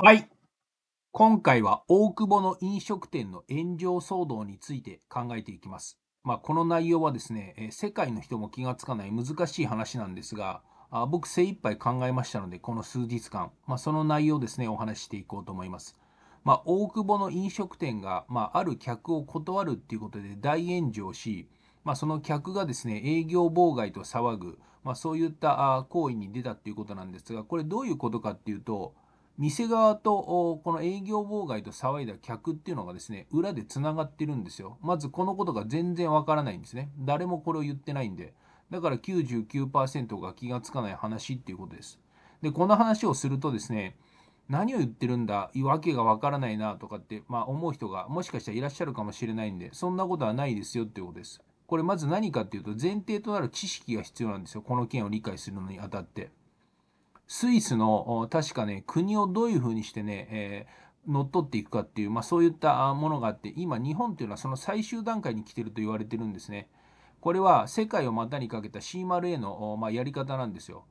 はい。今回は大久保の飲食店の炎上騒動について考えていきます。まあ、この内容はですね、えー世界の人も気がつかない難しい話なんですが、あ僕精一杯考えましたので、この数日間、まあ、その内容ですね、お話ししていこうと思います。まあ、大久保の飲食店が、まあ、ある客を断るっていうことで大炎上し、まあ、その客がですね、営業妨害と騒ぐ、まあ、そういったあ行為に出たっていうことなんですが、これどういうことかっていうと、店側とこの営業妨害と騒いだ客っていうのがですね、裏でつながってるんですよ。まずこのことが全然わからないんですね。誰もこれを言ってないんで。だから99%が気がつかない話っていうことです。で、この話をするとですね、何を言ってるんだ、訳がわからないなとかって、まあ、思う人がもしかしたらいらっしゃるかもしれないんで、そんなことはないですよっていうことです。これまず何かっていうと、前提となる知識が必要なんですよ。この件を理解するのにあたって。スイスの確かね、国をどういうふうにしてね、えー、乗っ取っていくかっていう、まあ、そういったものがあって、今、日本というのはその最終段階に来てると言われてるんですね。これは世界を股にかけた C0A の、まあ、やり方なんですよ。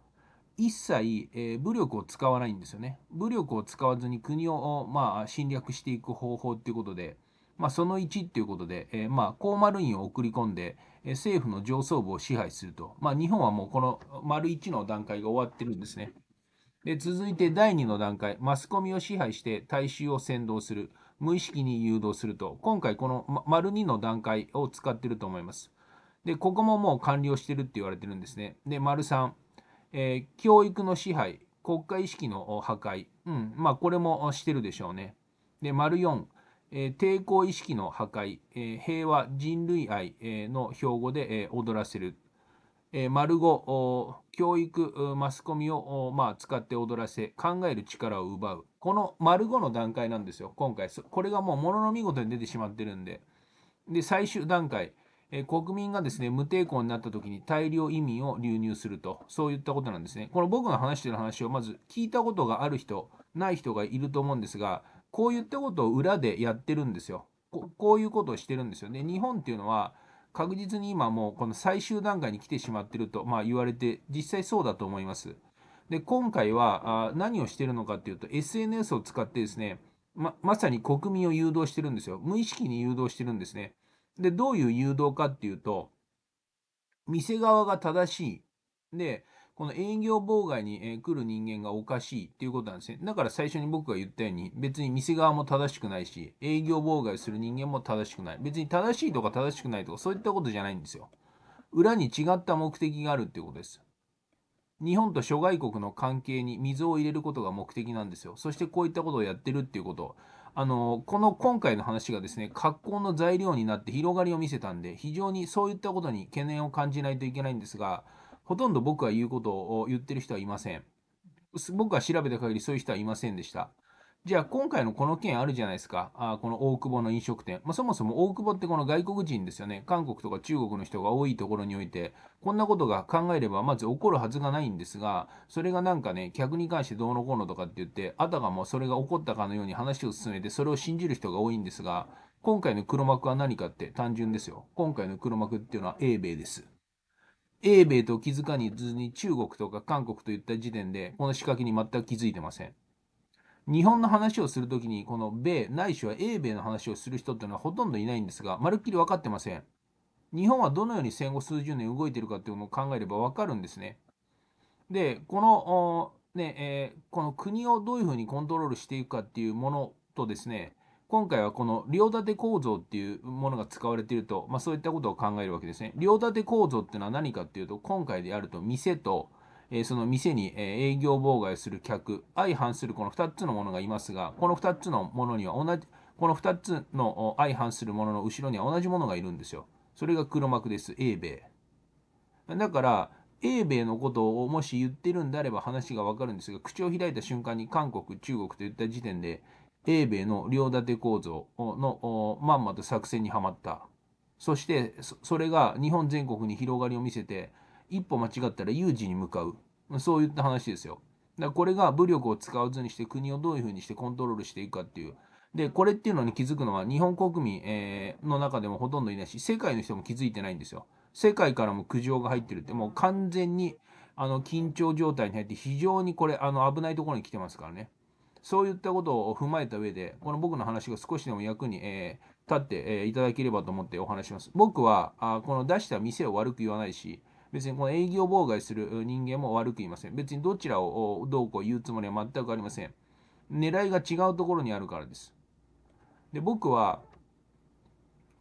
一切、えー、武力を使わないんですよね。武力を使わずに国を、まあ、侵略していく方法っていうことで、まあ、その1っていうことで、えー、まあ、高丸院を送り込んで、えー、政府の上層部を支配すると、まあ、日本はもうこの丸1の段階が終わってるんですね。で続いて第2の段階、マスコミを支配して大衆を先導する、無意識に誘導すると、今回この丸2の段階を使ってると思います。で、ここももう完了してるって言われてるんですね。で、丸3、えー、教育の支配、国家意識の破壊、うん、まあこれもしてるでしょうね。で、丸4、えー、抵抗意識の破壊、えー、平和、人類愛、えー、の標語で、え踊らせるえー、丸5、教育、マスコミを、まあ、使って踊らせ、考える力を奪う。この丸5の段階なんですよ、今回。これがもうものの見事に出てしまってるんで。で、最終段階、えー、国民がですね、無抵抗になった時に大量移民を流入すると、そういったことなんですね。この僕が話してる話をまず聞いたことがある人、ない人がいると思うんですが、こういったことを裏でやってるんですよ。ここういうことをしてるんですよね。日本っていうのは、確実に今もうこの最終段階に来てしまってると、まあ、言われて、実際そうだと思います。で、今回はあ何をしてるのかっていうと、SNS を使ってですね、ま、まさに国民を誘導してるんですよ。無意識に誘導してるんですね。で、どういう誘導かっていうと、店側が正しい。で、この営業妨害に、え来る人間がおかしいっていうことなんですね。だから最初に僕が言ったように、別に店側も正しくないし、営業妨害する人間も正しくない。別に正しいとか正しくないとか、そういったことじゃないんですよ。裏に違った目的があるっていうことです。日本と諸外国の関係に水を入れることが目的なんですよ。そしてこういったことをやってるっていうこと。あの、この今回の話がですね、格好の材料になって広がりを見せたんで、非常にそういったことに懸念を感じないといけないんですが、ほとんど僕は言うことを言ってる人はいません。僕は調べた限りそういう人はいませんでした。じゃあ今回のこの件あるじゃないですか。あこの大久保の飲食店。まあ、そもそも大久保ってこの外国人ですよね。韓国とか中国の人が多いところにおいて、こんなことが考えればまず起こるはずがないんですが、それがなんかね、客に関してどうのこうのとかって言って、あたかもそれが起こったかのように話を進めて、それを信じる人が多いんですが、今回の黒幕は何かって単純ですよ。今回の黒幕っていうのは英米です。英米と気づかずに中国とか韓国といった時点で、この仕掛けに全く気づいてません。日本の話をするときに、この米、ないしは英米の話をする人っていうのはほとんどいないんですが、まるっきり分かってません。日本はどのように戦後数十年動いてるかっていうのを考えれば分かるんですね。で、この、ねえー、この国をどういうふうにコントロールしていくかっていうものとですね、今回はこの両立て構造っていうものが使われていると、まあ、そういったことを考えるわけですね。両立て構造っていうのは何かっていうと今回であると店と、えー、その店に営業妨害する客相反するこの2つのものがいますがこの2つのものには同じこの2つの相反するものの後ろには同じものがいるんですよ。それが黒幕です。英米。だから英米のことをもし言ってるんであれば話がわかるんですが口を開いた瞬間に韓国中国といった時点で英米の両立て構造のまんまと作戦にはまったそしてそれが日本全国に広がりを見せて一歩間違ったら有事に向かうそういった話ですよだこれが武力を使わずにして国をどういうふうにしてコントロールしていくかっていうでこれっていうのに気づくのは日本国民、えー、の中でもほとんどいないし世界の人も気づいてないんですよ世界からも苦情が入ってるってもう完全にあの緊張状態に入って非常にこれあの危ないところに来てますからねそういったことを踏まえた上で、この僕の話が少しでも役に、えー、立って、えー、いただければと思ってお話します。僕はあこの出した店を悪く言わないし、別にこの営業妨害する人間も悪く言いません。別にどちらをどうこう言うつもりは全くありません。狙いが違うところにあるからです。で、僕は、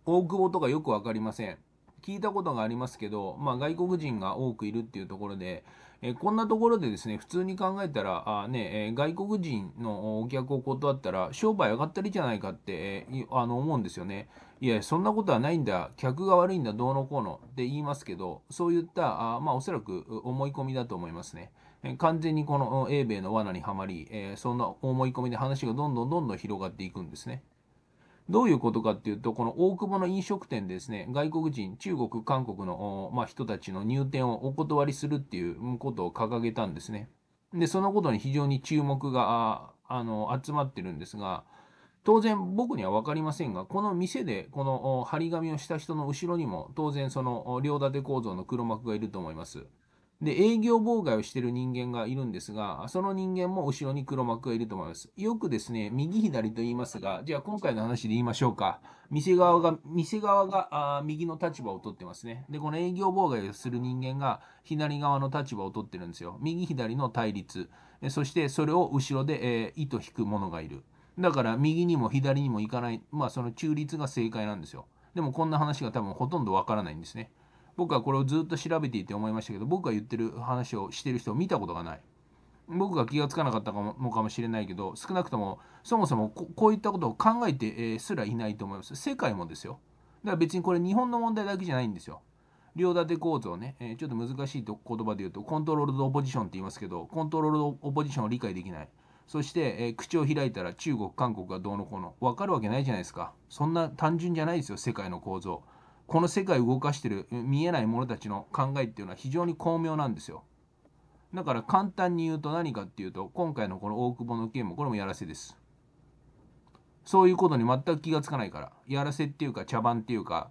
大久保とかよく分かりません。聞いたことがありますけど、まあ、外国人が多くいるっていうところで、えこんなところでですね、普通に考えたら、あね、え外国人のお客を断ったら、商売上がったりじゃないかって、えあの思うんですよね。いや、そんなことはないんだ、客が悪いんだ、どうのこうのって言いますけど、そういった、あまあ、おそらく思い込みだと思いますね。完全にこの英米の罠にはまり、えそんな思い込みで話がどんどんどんどん広がっていくんですね。どういうことかっていうと、この大久保の飲食店ですね、外国人、中国、韓国の、まあ、人たちの入店をお断りするっていうことを掲げたんですね。で、そのことに非常に注目が、あの、集まってるんですが、当然僕には分かりませんが、この店でこの張り紙をした人の後ろにも、当然その両立て構造の黒幕がいると思います。で、営業妨害をしている人間がいるんですが、その人間も後ろに黒幕がいると思います。よくですね、右左と言いますが、じゃあ今回の話で言いましょうか。店側が、店側があ右の立場を取ってますね。で、この営業妨害をする人間が左側の立場を取ってるんですよ。右左の対立。そしてそれを後ろで、えー、糸引く者がいる。だから右にも左にも行かない、まあその中立が正解なんですよ。でもこんな話が多分ほとんどわからないんですね。僕はこれをずっと調べていて思いましたけど僕が言ってる話をしてる人を見たことがない僕が気が付かなかったもかもしれないけど少なくともそもそもこういったことを考えてすらいないと思います世界もですよだから別にこれ日本の問題だけじゃないんですよ両立て構造ね、えちょっと難しい言葉で言うとコントロールドオポジションって言いますけどコントロールドオポジションを理解できないそして、え口を開いたら中国韓国がどうのこうの分かるわけないじゃないですかそんな単純じゃないですよ世界の構造この世界を動かしてる見えない者たちの考えっていうのは非常に巧妙なんですよ。だから簡単に言うと何かっていうと今回のこの大久保の件もこれもやらせです。そういうことに全く気がつかないからやらせっていうか茶番っていうか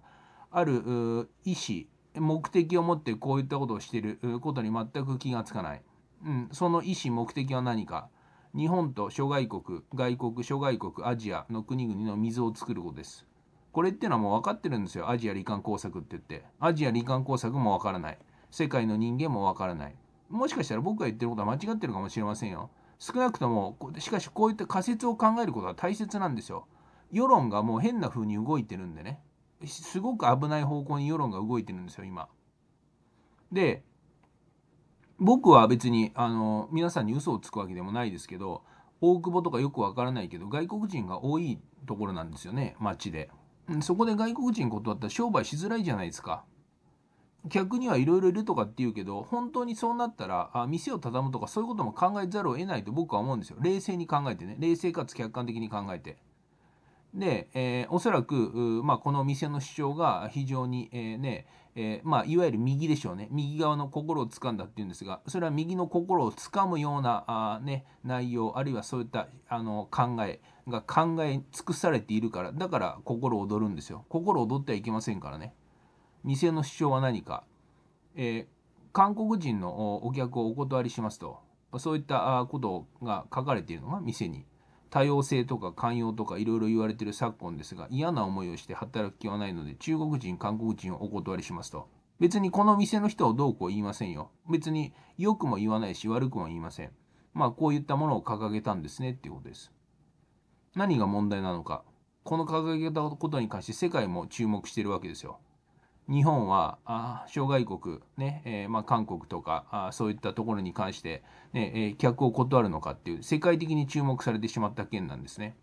ある意思目的を持ってこういったことをしていることに全く気がつかない、うん、その意思目的は何か日本と諸外国外国諸外国アジアの国々の水を作ることですこれっていうのはもう分かってるんですよアジア罹患工作って言ってアジア罹患工作も分からない世界の人間も分からないもしかしたら僕が言ってることは間違ってるかもしれませんよ少なくともしかしこういった仮説を考えることは大切なんですよ世論がもう変な風に動いてるんでねすごく危ない方向に世論が動いてるんですよ今で僕は別にあの皆さんに嘘をつくわけでもないですけど大久保とかよくわからないけど外国人が多いところなんですよね街でそこで外国人断ったら商売しづらいじゃないですか。客にはいろいろいるとかって言うけど、本当にそうなったら、あ店を畳むとかそういうことも考えざるを得ないと僕は思うんですよ。冷静に考えてね。冷静かつ客観的に考えて。で、えー、おそらく、まあ、この店の主張が非常に、えー、ね、えー、まあ、いわゆる右でしょうね。右側の心を掴んだっていうんですが、それは右の心をつかむような、あね、内容、あるいはそういったあの考え、が考え尽くされているからだから心躍るんですよ心躍ってはいけませんからね店の主張は何か、えー、韓国人のお客をお断りしますとそういったことが書かれているのが店に多様性とか寛容とかいろいろ言われてる昨今ですが嫌な思いをして働く気はないので中国人韓国人をお断りしますと別にこの店の人をどうこう言いませんよ別に良くも言わないし悪くも言いませんまあこういったものを掲げたんですねっていうことです何が問題なのかこの掲げたことに関して世界も注目してるわけですよ。日本はあ諸外国ね、ねえー、まあ、韓国とかあそういったところに関して、ねえー、客を断るのかっていう世界的に注目されてしまった件なんですね。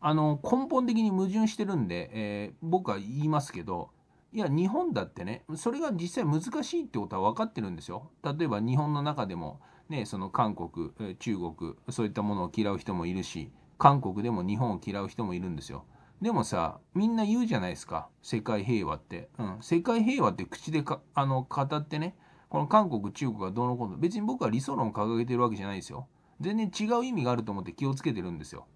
あの根本的に矛盾してるんで、えー、僕は言いますけどいや日本だってねそれが実際難しいってことは分かってるんですよ。例えば日本の中でも、ね、その韓国中国そういったものを嫌う人もいるし韓国でも日本を嫌う人もいるんですよ。でもさ、みんな言うじゃないですか。世界平和って。うん。世界平和って口でか、あの、語ってね、この韓国、中国がどうのこうの、別に僕は理想論を掲げてるわけじゃないですよ。全然違う意味があると思って気をつけてるんですよ。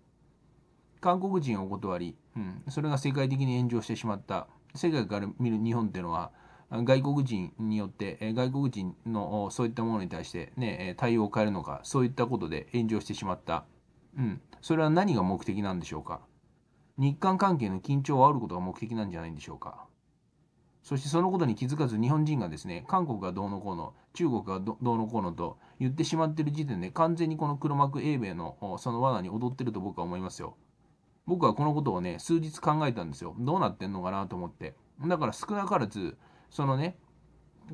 韓国人お断り、うん、それが世界的に炎上してしまった。世界から見る日本っていうのは、外国人によって、外国人のそういったものに対して、ね、対応を変えるのか、そういったことで炎上してしまった。うん、それは何が目的なんでしょうか日韓関係の緊張を煽ることが目的なんじゃないんでしょうかそしてそのことに気づかず日本人がですね、韓国がどうのこうの、中国がどうのこうのと言ってしまってる時点で完全にこの黒幕英米のその罠に踊ってると僕は思いますよ。僕はこのことをね、数日考えたんですよ。どうなってんのかなと思って。だから少なからず、そのね、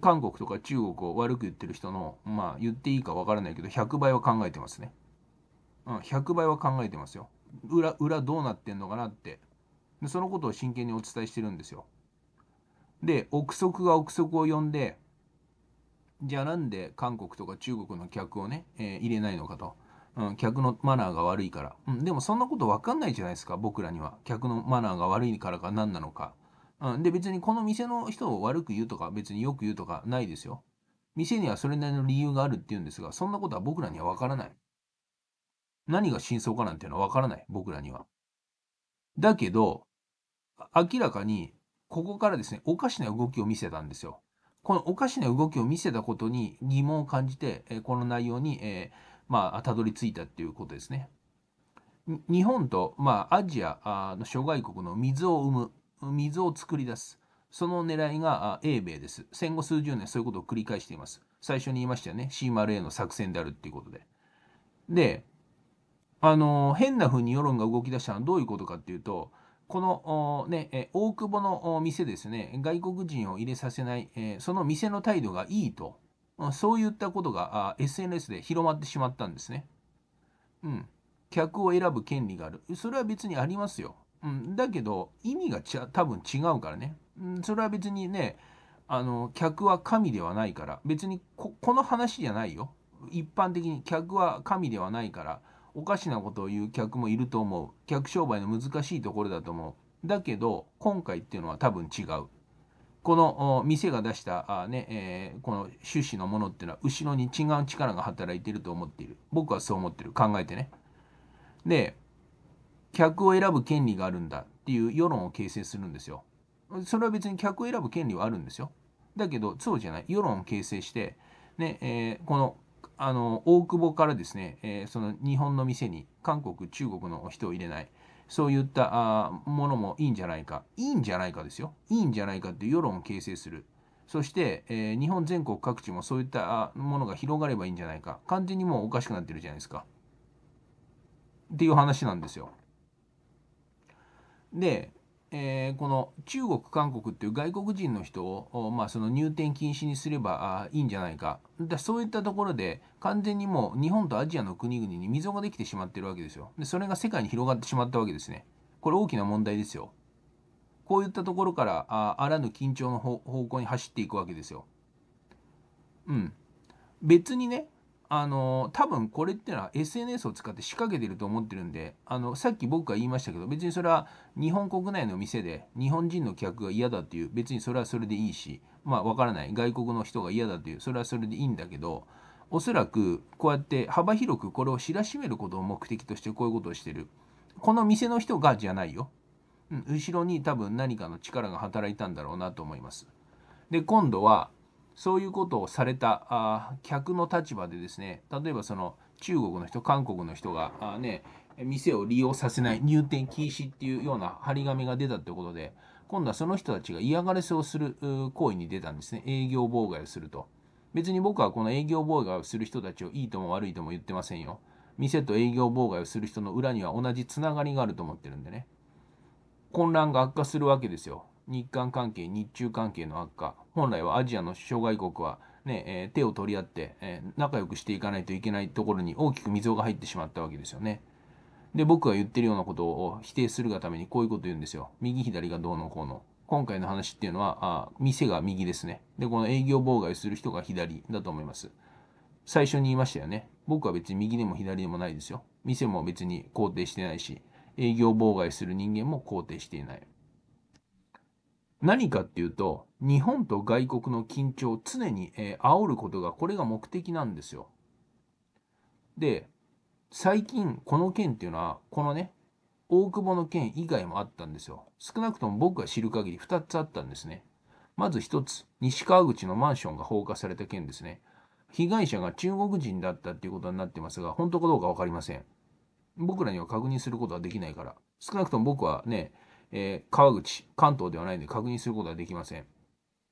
韓国とか中国を悪く言ってる人の、まあ言っていいかわからないけど、100倍は考えてますね。うん、100倍は考えてますよ。裏、裏どうなってんのかなって。でそのことを真剣にお伝えしてるんですよ。で、憶測が憶測を呼んで、じゃあなんで韓国とか中国の客をね、えー、入れないのかと。うん、客のマナーが悪いから。うん、でもそんなこと分かんないじゃないですか、僕らには。客のマナーが悪いからか何なのか。うん、で、別にこの店の人を悪く言うとか、別によく言うとかないですよ。店にはそれなりの理由があるっていうんですが、そんなことは僕らには分からない。何が真相かなんていうのはわからない、僕らには。だけど、明らかに、ここからですね、おかしな動きを見せたんですよ。このおかしな動きを見せたことに疑問を感じて、この内容に、えー、まあ、たどり着いたっていうことですね。日本と、まあ、アジアの諸外国の水を生む、水を作り出す。その狙いが英米です。戦後数十年そういうことを繰り返しています。最初に言いましたよね。C 0 A の作戦であるっていうことで。で、あの変な風に世論が動き出したのはどういうことかっていうと、この、ね、大久保の店ですね、外国人を入れさせない、その店の態度がいいと、そういったことが SNS で広まってしまったんですね。うん。客を選ぶ権利がある。それは別にありますよ。うん、だけど、意味がちゃ多分違うからね。うん、それは別にね、あの、客は神ではないから、別にこの話じゃないよ。一般的に客は神ではないから、おかしなことを言う客もいると思う。客商売の難しいところだと思う。だけど、今回っていうのは多分違う。この店が出したあね、えー、この趣旨のものっていうのは後ろに違う力が働いてると思っている僕はそう思ってる考えてねで客を選ぶ権利があるんだっていう世論を形成するんですよそれは別に客を選ぶ権利はあるんですよだけどそうじゃない世論を形成して、ねえー、このあの大久保からですね、えー、その日本の店に韓国中国の人を入れないそういったあものもいいんじゃないかいいんじゃないかですよいいんじゃないかっていう世論を形成するそして、えー、日本全国各地もそういったものが広がればいいんじゃないか完全にもうおかしくなってるじゃないですかっていう話なんですよでえー、この中国、韓国っていう外国人の人を、まあ、その入店禁止にすればいいんじゃないかだそういったところで完全にもう日本とアジアの国々に溝ができてしまってるわけですよでそれが世界に広がってしまったわけですねこれ大きな問題ですよこういったところからああらぬ緊張の方向に走っていくわけですようん別にねあの多分これってのは SNS を使って仕掛けてると思ってるんであのさっき僕が言いましたけど別にそれは日本国内の店で日本人の客が嫌だっていう別にそれはそれでいいしまあ分からない外国の人が嫌だっていうそれはそれでいいんだけどおそらくこうやって幅広くこれを知らしめることを目的としてこういうことをしてるこの店の人がじゃないよ、うん、後ろに多分何かの力が働いたんだろうなと思いますで今度はそういうことをされたあ客の立場でですね例えばその中国の人韓国の人があ、ね、店を利用させない入店禁止っていうような張り紙が出たってことで今度はその人たちが嫌がらせをする行為に出たんですね営業妨害をすると別に僕はこの営業妨害をする人たちをいいとも悪いとも言ってませんよ店と営業妨害をする人の裏には同じつながりがあると思ってるんでね混乱が悪化するわけですよ日韓関係日中関係の悪化本来はアジアの諸外国はね、えー、手を取り合って、えー、仲良くしていかないといけないところに大きく溝が入ってしまったわけですよね。で、僕が言ってるようなことを否定するがためにこういうこと言うんですよ。右左がどうのこうの。今回の話っていうのは、あ店が右ですね。で、この営業妨害する人が左だと思います。最初に言いましたよね。僕は別に右でも左でもないですよ。店も別に肯定してないし、営業妨害する人間も肯定していない。何かっていうと、日本と外国の緊張を常に、えー、煽ることが、これが目的なんですよ。で、最近、この件っていうのは、このね、大久保の件以外もあったんですよ。少なくとも僕が知る限り2つあったんですね。まず1つ、西川口のマンションが放火された件ですね。被害者が中国人だったっていうことになってますが、本当かどうか分かりません。僕らには確認することはできないから。少なくとも僕はね、えー、川口、関東ではないので確認することはできません。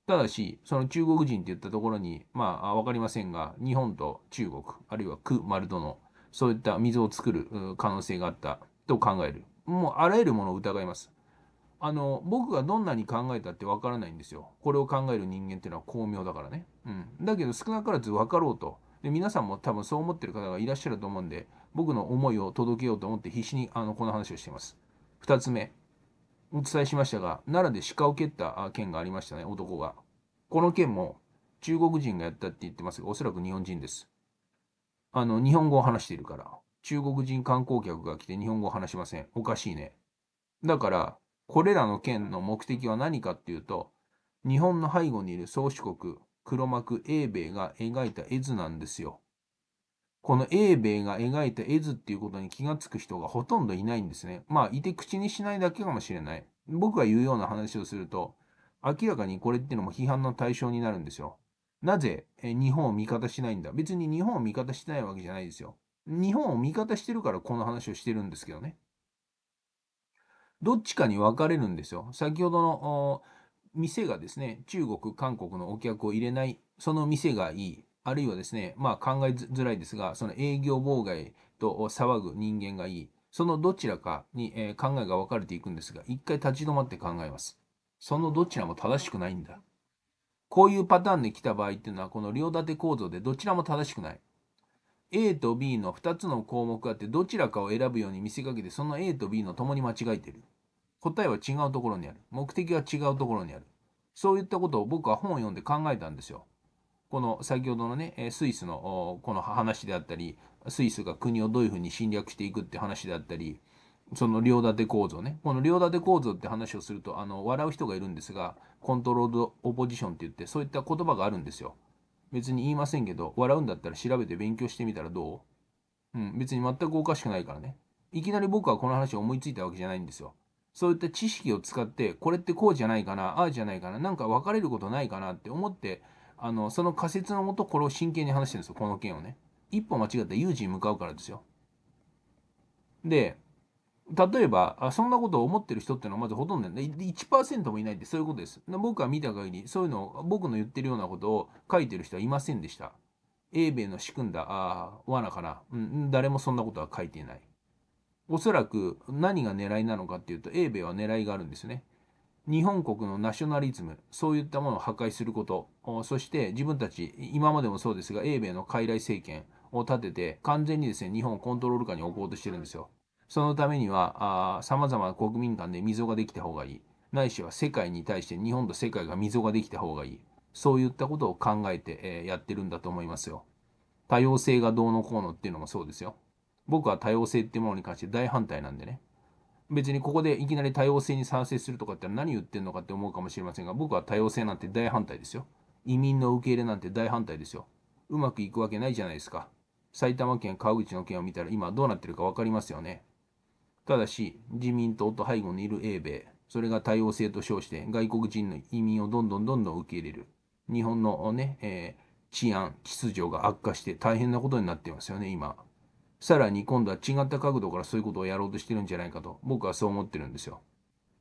ただし、その中国人って言ったところに、まあ、わかりませんが、日本と中国、あるいは区、丸殿、そういった水を作る可能性があったと考える。もうあらゆるものを疑います。あの、僕がどんなに考えたってわからないんですよ。これを考える人間っていうのは巧妙だからね。うん。だけど少なからず分かろうと。で、皆さんも多分そう思ってる方がいらっしゃると思うんで、僕の思いを届けようと思って必死にあのこの話をしています。2つ目。お伝えしましたが、奈良で鹿を蹴った件がありましたね、男が。この件も中国人がやったって言ってますが、おそらく日本人です。あの、日本語を話しているから。中国人観光客が来て日本語を話しません。おかしいね。だから、これらの件の目的は何かっていうと、日本の背後にいる宗主国、黒幕英米が描いた絵図なんですよ。この英米が描いた絵図っていうことに気がつく人がほとんどいないんですね。まあ、いて口にしないだけかもしれない。僕が言うような話をすると、明らかにこれっていうのも批判の対象になるんですよ。なぜ日本を味方しないんだ別に日本を味方してないわけじゃないですよ。日本を味方してるからこの話をしてるんですけどね。どっちかに分かれるんですよ。先ほどの店がですね、中国、韓国のお客を入れない、その店がいい。あるいはですね、まあ考えづらいですが、その営業妨害と騒ぐ人間がいい。そのどちらかに、え考えが分かれていくんですが、一回立ち止まって考えます。そのどちらも正しくないんだ。こういうパターンで来た場合っていうのは、この両立て構造でどちらも正しくない。A と B の2つの項目があって、どちらかを選ぶように見せかけて、その A と B の共に間違えてる。答えは違うところにある。目的は違うところにある。そういったことを僕は本を読んで考えたんですよ。この先ほどのね、スイスのこの話であったり、スイスが国をどういうふうに侵略していくって話であったり、その両立て構造ね。この両立て構造って話をすると、あの、笑う人がいるんですが、コントロールオポジションって言って、そういった言葉があるんですよ。別に言いませんけど、笑うんだったら調べて勉強してみたらどううん、別に全くおかしくないからね。いきなり僕はこの話を思いついたわけじゃないんですよ。そういった知識を使って、これってこうじゃないかな、ああじゃないかな、なんか分かれることないかなって思って、あの、その仮説のもと、これを真剣に話してるんですよ、この件をね。一歩間違って有事に向かうからですよ。で、例えばあ、そんなことを思ってる人っていうのはまずほとんど1%もいないってそういうことです。僕は見た限り、そういうのを、僕の言ってるようなことを書いてる人はいませんでした。英米の仕組んだ、あ罠かな、うん。誰もそんなことは書いていない。おそらく何が狙いなのかっていうと、英米は狙いがあるんですね。日本国のナショナリズム、そういったものを破壊すること、そして自分たち、今までもそうですが、英米の傀儡政権を立てて、完全にですね、日本をコントロール下に置こうとしてるんですよ。そのためには、さまざまな国民間で溝ができた方がいい。ないしは世界に対して日本と世界が溝ができた方がいい。そういったことを考えて、やってるんだと思いますよ。多様性がどうのこうのっていうのもそうですよ。僕は多様性っていうものに関して大反対なんでね。別にここでいきなり多様性に賛成するとかって何言ってんのかって思うかもしれませんが、僕は多様性なんて大反対ですよ。移民の受け入れなんて大反対ですよ。うまくいくわけないじゃないですか。埼玉県川口の件を見たら今どうなってるか分かりますよね。ただし、自民党と背後にいる英米、それが多様性と称して外国人の移民をどんどんどんどん受け入れる。日本のね、えー、治安、秩序が悪化して大変なことになってますよね、今。さらに今度は違った角度からそういうことをやろうとしてるんじゃないかと、僕はそう思ってるんですよ。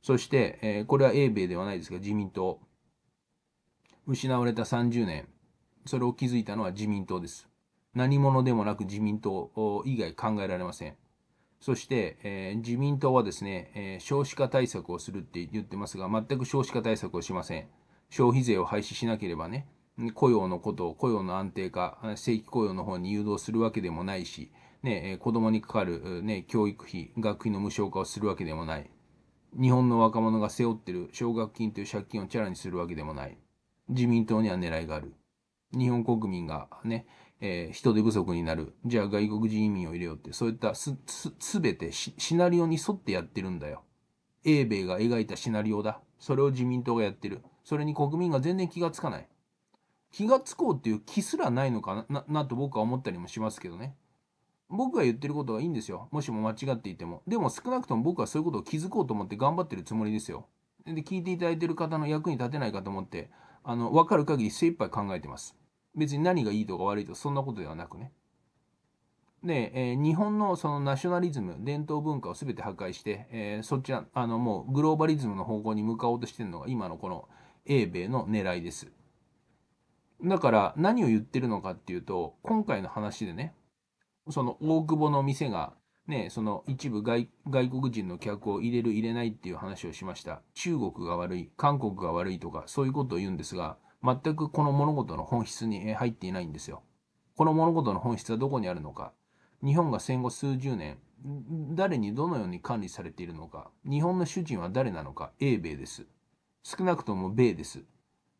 そして、えー、これは英米ではないですが、自民党。失われた30年、それを築いたのは自民党です。何者でもなく自民党以外考えられません。そして、えー、自民党はですね、えー、少子化対策をするって言ってますが、全く少子化対策をしません。消費税を廃止しなければね、雇用のことを雇用の安定化、正規雇用の方に誘導するわけでもないし、ね、子供にかかる、ね、教育費、学費の無償化をするわけでもない。日本の若者が背負ってる奨学金という借金をチャラにするわけでもない。自民党には狙いがある。日本国民がね、えー、人手不足になる。じゃあ外国人移民を入れようって、そういったす、す、すべてシナリオに沿ってやってるんだよ。英米が描いたシナリオだ。それを自民党がやってる。それに国民が全然気がつかない。気がつこうっていう気すらないのかな、な、なと僕は思ったりもしますけどね。僕が言ってることはいいんですよ。もしも間違っていても。でも少なくとも僕はそういうことを気づこうと思って頑張ってるつもりですよ。で、聞いていただいてる方の役に立てないかと思って、あの、わかる限り精一杯考えてます。別に何がいいとか悪いとかそんなことではなくね。で、えー、日本のそのナショナリズム、伝統文化を全て破壊して、えー、そっちは、あの、もうグローバリズムの方向に向かおうとしてるのが今のこの英米の狙いです。だから何を言ってるのかっていうと、今回の話でね、その大久保の店が、ね、その一部外国人の客を入れる入れないっていう話をしました。中国が悪い、韓国が悪いとか、そういうことを言うんですが、全くこの物事の本質に入っていないんですよ。この物事の本質はどこにあるのか。日本が戦後数十年、誰にどのように管理されているのか。日本の主人は誰なのか。英米です。少なくとも米です。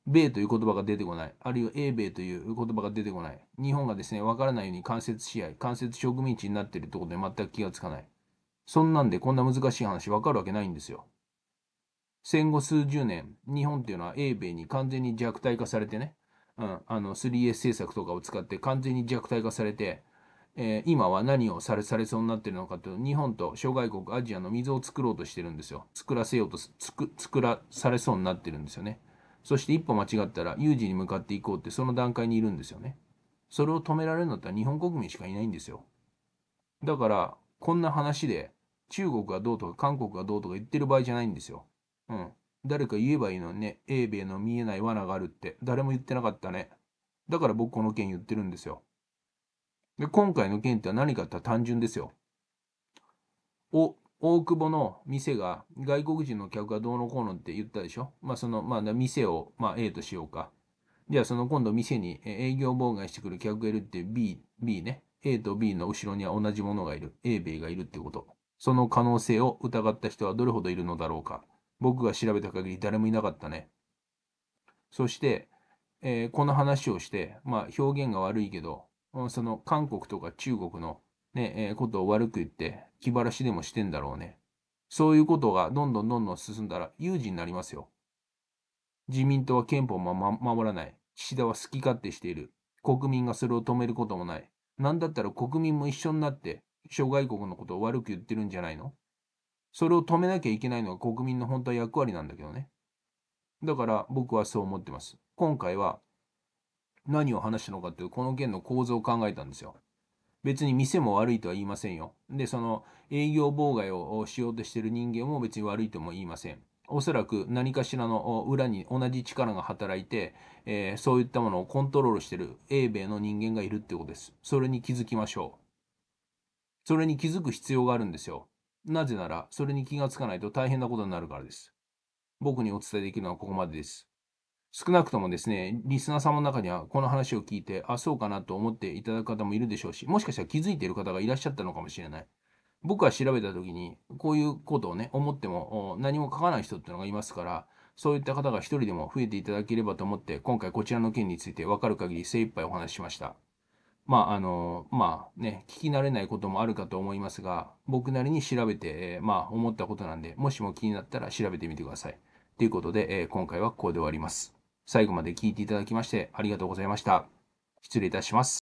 米という言葉が出てこない、あるいは英米という言葉が出てこない、日本がですね、わからないように間接試合、間接植民地になっているってことで全く気がつかない。そんなんでこんな難しい話わかるわけないんですよ。戦後数十年、日本っていうのは英米に完全に弱体化されてね、うん、あの 3S 政策とかを使って完全に弱体化されて、えー、今は何をされされそうになってるのかというと、日本と諸外国、アジアの溝を作ろうとしてるんですよ。作らせようと作らされそうになってるんですよね。そして一歩間違ったら有事に向かっていこうってその段階にいるんですよね。それを止められるのって日本国民しかいないんですよ。だから、こんな話で中国がどうとか韓国がどうとか言ってる場合じゃないんですよ。うん。誰か言えばいいのにね、英米の見えない罠があるって誰も言ってなかったね。だから僕この件言ってるんですよ。で、今回の件って何かって単純ですよ。お、大久保の店が外国人の客がどうのこうのって言ったでしょ。まあ、その、まあ、店を、まあ、A としようか。じゃあ、その今度店に営業妨害してくる客がいるって B、B ね。A と B の後ろには同じものがいる。A、B がいるってこと。その可能性を疑った人はどれほどいるのだろうか。僕が調べた限り誰もいなかったね。そして、えー、この話をして、まあ、表現が悪いけど、その韓国とか中国のね、えー、ことを悪く言って、気晴らしでもしてんだろうね。そういうことがどんどんどんどん進んだら有事になりますよ。自民党は憲法も守らない。岸田は好き勝手している。国民がそれを止めることもない。なんだったら国民も一緒になって、諸外国のことを悪く言ってるんじゃないのそれを止めなきゃいけないのが国民の本当は役割なんだけどね。だから僕はそう思ってます。今回は何を話したのかというこの件の構造を考えたんですよ。別に店も悪いとは言いませんよ。で、その営業妨害をしようとしてる人間も別に悪いとも言いません。おそらく何かしらの裏に同じ力が働いて、えー、そういったものをコントロールしてる英米の人間がいるってことです。それに気づきましょう。それに気づく必要があるんですよ。なぜなら、それに気がつかないと大変なことになるからです。僕にお伝えできるのはここまでです。少なくともですね、リスナーさんの中にはこの話を聞いて、あ、そうかなと思っていただく方もいるでしょうし、もしかしたら気づいている方がいらっしゃったのかもしれない。僕は調べた時に、こういうことをね、思っても何も書かない人っていうのがいますから、そういった方が一人でも増えていただければと思って、今回こちらの件について分かる限り精一杯お話ししました。まあ、あの、まあね、聞き慣れないこともあるかと思いますが、僕なりに調べて、まあ思ったことなんで、もしも気になったら調べてみてください。ということで、今回はここで終わります。最後まで聞いていただきましてありがとうございました。失礼いたします。